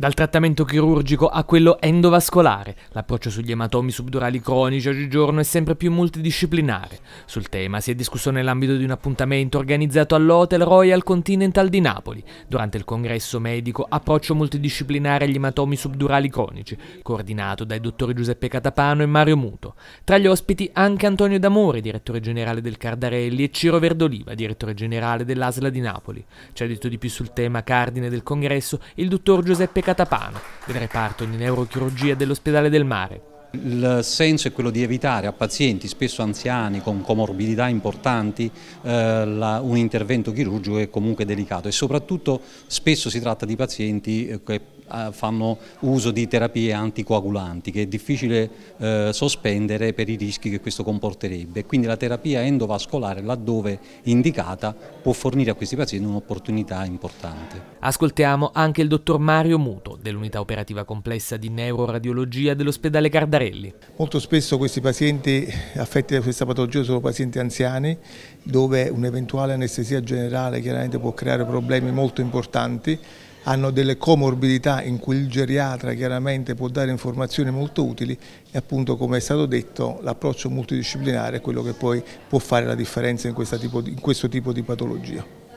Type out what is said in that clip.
Dal trattamento chirurgico a quello endovascolare, l'approccio sugli ematomi subdurali cronici oggigiorno è sempre più multidisciplinare. Sul tema si è discusso nell'ambito di un appuntamento organizzato all'Hotel Royal Continental di Napoli, durante il congresso medico Approccio multidisciplinare agli ematomi subdurali cronici, coordinato dai dottori Giuseppe Catapano e Mario Muto. Tra gli ospiti anche Antonio D'Amore, direttore generale del Cardarelli, e Ciro Verdoliva, direttore generale dell'Asla di Napoli. Ci ha detto di più sul tema cardine del congresso il dottor Giuseppe Catapano Catapano, del reparto di neurochirurgia dell'ospedale del mare. Il senso è quello di evitare a pazienti, spesso anziani, con comorbidità importanti, eh, la, un intervento chirurgico che è comunque delicato e soprattutto spesso si tratta di pazienti eh, che eh, fanno uso di terapie anticoagulanti che è difficile eh, sospendere per i rischi che questo comporterebbe. Quindi la terapia endovascolare laddove indicata può fornire a questi pazienti un'opportunità importante. Ascoltiamo anche il dottor Mario Muto dell'unità operativa complessa di neuroradiologia dell'ospedale Cardarelli. Molto spesso questi pazienti affetti da questa patologia sono pazienti anziani dove un'eventuale anestesia generale chiaramente può creare problemi molto importanti hanno delle comorbidità in cui il geriatra chiaramente può dare informazioni molto utili e appunto come è stato detto l'approccio multidisciplinare è quello che poi può fare la differenza in, tipo, in questo tipo di patologia.